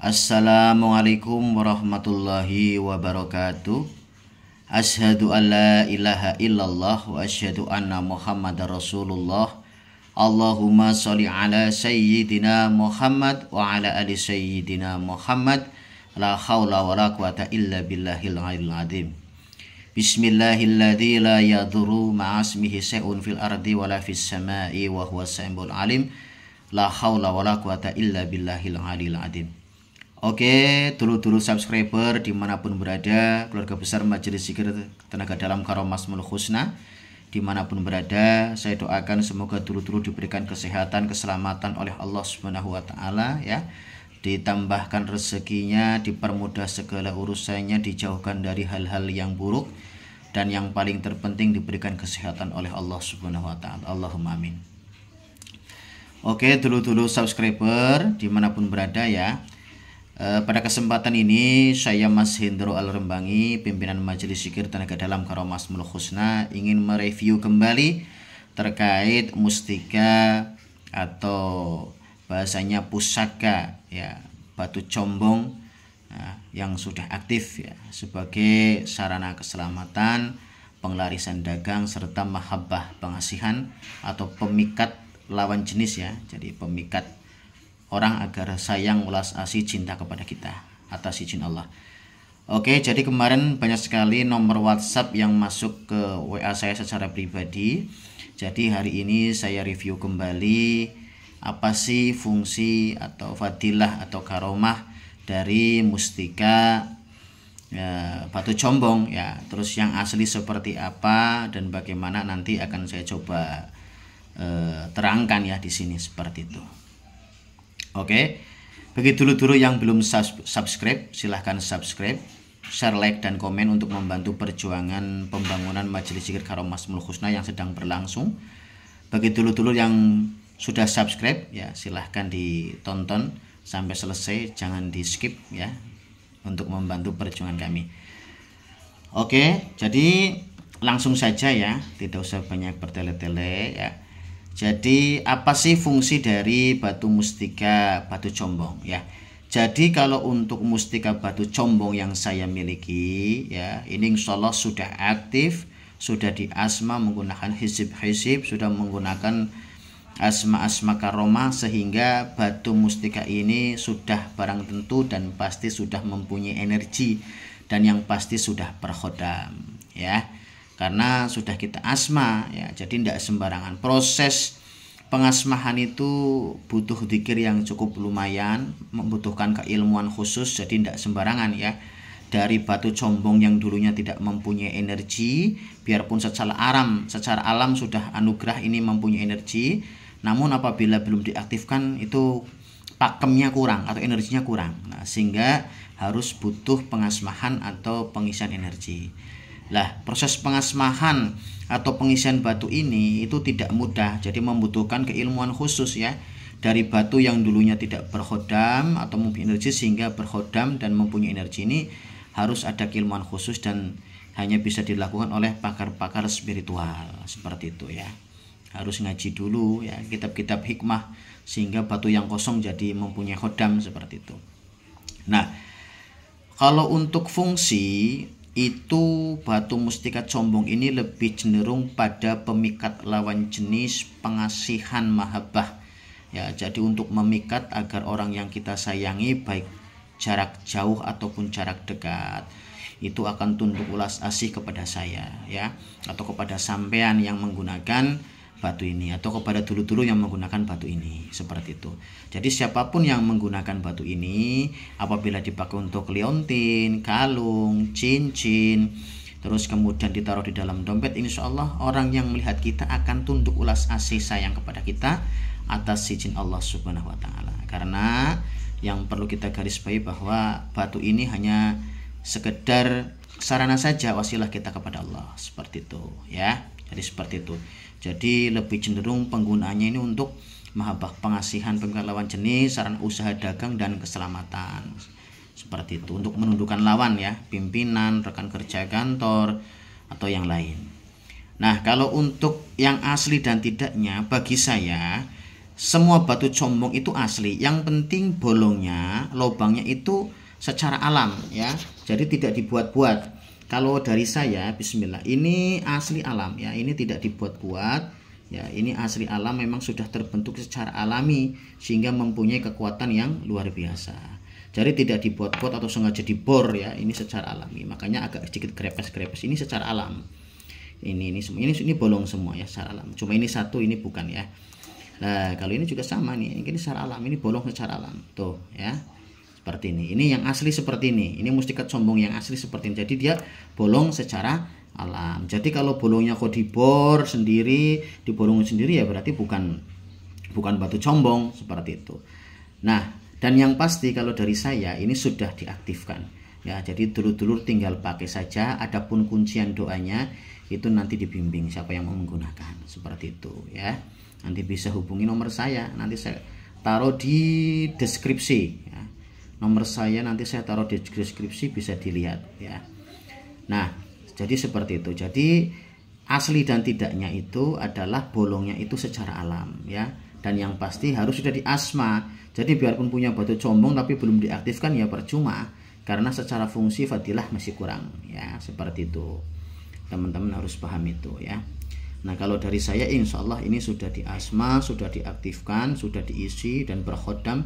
Assalamualaikum warahmatullahi wabarakatuh Ashadu an la ilaha illallah wa ashadu anna muhammad rasulullah Allahumma salli ala sayyidina Muhammad wa ala ali sayyidina Muhammad La hawla wa la quwata illa billahil alil adim Bismillahilladzi la yadurru ma'asmihi syai'un fil ardi wa la fis sama'i wa huwa alim La hawla wa la quwata illa billahil alil adim Oke, dulu-dulu subscriber dimanapun berada, keluarga besar Majelis Zikir Tenaga Dalam Karomas Husna, dimanapun berada, saya doakan semoga dulu-dulu diberikan kesehatan, keselamatan oleh Allah Subhanahu wa taala ya. Ditambahkan rezekinya, dipermudah segala urusannya, dijauhkan dari hal-hal yang buruk dan yang paling terpenting diberikan kesehatan oleh Allah Subhanahu wa taala. Allahumma amin. Oke, dulu-dulu subscriber dimanapun berada ya. Eh, pada kesempatan ini saya Mas Hendro Alrembangi, pimpinan Majelis Syikir Tenaga Dalam Karomas Husna ingin mereview kembali terkait mustika atau bahasanya pusaka ya batu combong eh, yang sudah aktif ya sebagai sarana keselamatan penglarisan dagang serta mahabbah pengasihan atau pemikat lawan jenis ya jadi pemikat orang agar sayang ulas asih cinta kepada kita atas izin Allah. Oke, jadi kemarin banyak sekali nomor WhatsApp yang masuk ke WA saya secara pribadi. Jadi hari ini saya review kembali apa sih fungsi atau fadilah atau karomah dari mustika ya, batu combong ya. Terus yang asli seperti apa dan bagaimana nanti akan saya coba eh, terangkan ya di sini seperti itu. Oke. Bagi dulu-dulu yang belum subscribe, silahkan subscribe, share, like, dan komen untuk membantu perjuangan pembangunan Majelis Zikir Karomas Husna yang sedang berlangsung. Bagi dulu-dulu yang sudah subscribe, ya silahkan ditonton sampai selesai, jangan di skip ya, untuk membantu perjuangan kami. Oke, jadi langsung saja ya, tidak usah banyak bertele-tele ya. Jadi apa sih fungsi dari batu mustika batu combong ya? Jadi kalau untuk mustika batu combong yang saya miliki ya, ini insya Allah sudah aktif, sudah di asma menggunakan hisib-hisib, sudah menggunakan asma-asma karoma sehingga batu mustika ini sudah barang tentu dan pasti sudah mempunyai energi dan yang pasti sudah berkhodam ya karena sudah kita asma ya jadi tidak sembarangan proses pengasmahan itu butuh dikir yang cukup lumayan membutuhkan keilmuan khusus jadi tidak sembarangan ya dari batu combong yang dulunya tidak mempunyai energi biarpun secara alam secara alam sudah anugerah ini mempunyai energi namun apabila belum diaktifkan itu pakemnya kurang atau energinya kurang nah, sehingga harus butuh pengasmahan atau pengisian energi lah, proses pengasmahan atau pengisian batu ini itu tidak mudah, jadi membutuhkan keilmuan khusus ya. Dari batu yang dulunya tidak berkhodam atau mempunyai energi sehingga berkhodam dan mempunyai energi ini harus ada keilmuan khusus dan hanya bisa dilakukan oleh pakar-pakar spiritual seperti itu ya. Harus ngaji dulu ya kitab-kitab hikmah sehingga batu yang kosong jadi mempunyai khodam seperti itu. Nah, kalau untuk fungsi itu batu mustika sombong ini lebih cenderung pada pemikat lawan jenis pengasihan mahabbah ya jadi untuk memikat agar orang yang kita sayangi baik jarak jauh ataupun jarak dekat itu akan tunduk ulas asih kepada saya ya atau kepada sampean yang menggunakan batu ini atau kepada dulu-dulu yang menggunakan batu ini seperti itu. Jadi siapapun yang menggunakan batu ini apabila dipakai untuk liontin, kalung, cincin, terus kemudian ditaruh di dalam dompet insya Allah orang yang melihat kita akan tunduk ulas asih sayang kepada kita atas izin Allah Subhanahu wa taala. Karena yang perlu kita garis bayi bahwa batu ini hanya sekedar sarana saja wasilah kita kepada Allah seperti itu ya. Jadi seperti itu. Jadi lebih cenderung penggunaannya ini untuk mahabah pengasihan pemikiran lawan jenis, saran usaha dagang dan keselamatan. Seperti itu untuk menundukkan lawan ya, pimpinan, rekan kerja kantor atau yang lain. Nah, kalau untuk yang asli dan tidaknya bagi saya semua batu combong itu asli. Yang penting bolongnya, lubangnya itu secara alam ya. Jadi tidak dibuat-buat kalau dari saya bismillah ini asli alam ya ini tidak dibuat-buat ya ini asli alam memang sudah terbentuk secara alami sehingga mempunyai kekuatan yang luar biasa jadi tidak dibuat-buat atau sengaja dibor ya ini secara alami makanya agak sedikit krepes-krepes ini secara alam ini ini semua ini ini bolong semua ya secara alam cuma ini satu ini bukan ya nah kalau ini juga sama nih ini secara alam ini bolong secara alam tuh ya seperti ini ini yang asli seperti ini ini mustikat sombong yang asli seperti ini jadi dia bolong secara alam jadi kalau bolongnya kok dibor sendiri dibolong sendiri ya berarti bukan bukan batu sombong seperti itu nah dan yang pasti kalau dari saya ini sudah diaktifkan ya jadi dulur-dulur tinggal pakai saja adapun kuncian doanya itu nanti dibimbing siapa yang mau menggunakan seperti itu ya nanti bisa hubungi nomor saya nanti saya taruh di deskripsi ya nomor saya nanti saya taruh di deskripsi bisa dilihat ya nah jadi seperti itu jadi asli dan tidaknya itu adalah bolongnya itu secara alam ya dan yang pasti harus sudah di asma. jadi biarpun punya batu combong tapi belum diaktifkan ya percuma karena secara fungsi fadilah masih kurang ya seperti itu teman-teman harus paham itu ya nah kalau dari saya insya Allah ini sudah di asma, sudah diaktifkan sudah diisi dan berkhodam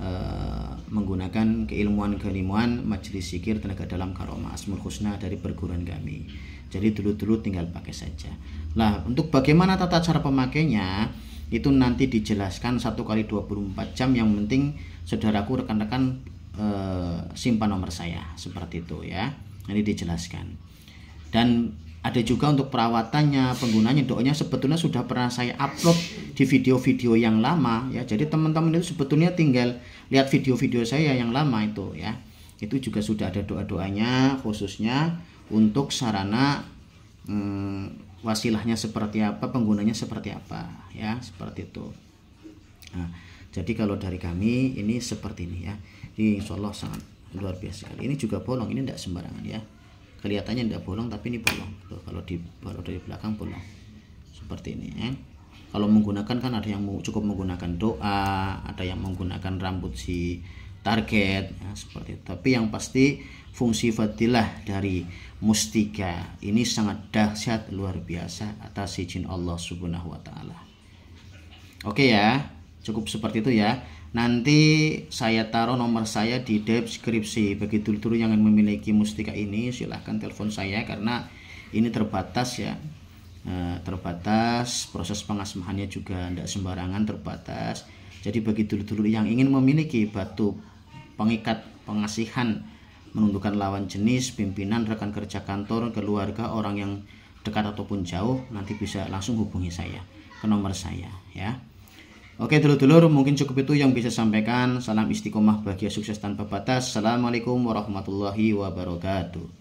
Eh, menggunakan keilmuan-keilmuan majelis sikir tenaga dalam karoma asmul husna dari perguruan kami jadi dulu-dulu tinggal pakai saja lah untuk bagaimana tata cara pemakainya itu nanti dijelaskan satu kali 24 jam yang penting saudaraku rekan-rekan e, simpan nomor saya seperti itu ya ini dijelaskan dan ada juga untuk perawatannya penggunanya doanya sebetulnya sudah pernah saya upload di video-video yang lama ya jadi teman-teman itu sebetulnya tinggal lihat video-video saya yang lama itu ya itu juga sudah ada doa-doanya khususnya untuk sarana hmm, wasilahnya seperti apa penggunanya seperti apa ya seperti itu nah, jadi kalau dari kami ini seperti ini ya ini insya Allah sangat luar biasa ini juga bolong ini tidak sembarangan ya kelihatannya tidak bolong tapi ini bolong Tuh, kalau di kalau dari belakang bolong seperti ini ya kalau menggunakan kan ada yang cukup menggunakan doa ada yang menggunakan rambut si target ya, seperti itu. tapi yang pasti fungsi fadilah dari mustika ini sangat dahsyat luar biasa atas izin Allah Subhanahu wa taala. Oke ya, cukup seperti itu ya. Nanti saya taruh nomor saya di deskripsi. Bagi dulu dulur yang memiliki mustika ini silahkan telepon saya karena ini terbatas ya. Eh, terbatas proses pengasmahannya juga tidak sembarangan terbatas. Jadi bagi dulu dulur yang ingin memiliki batu pengikat pengasihan menundukkan lawan jenis, pimpinan, rekan kerja kantor, keluarga, orang yang dekat ataupun jauh nanti bisa langsung hubungi saya ke nomor saya ya. Oke dulur-dulur mungkin cukup itu yang bisa sampaikan. Salam istiqomah bahagia sukses tanpa batas. Assalamualaikum warahmatullahi wabarakatuh.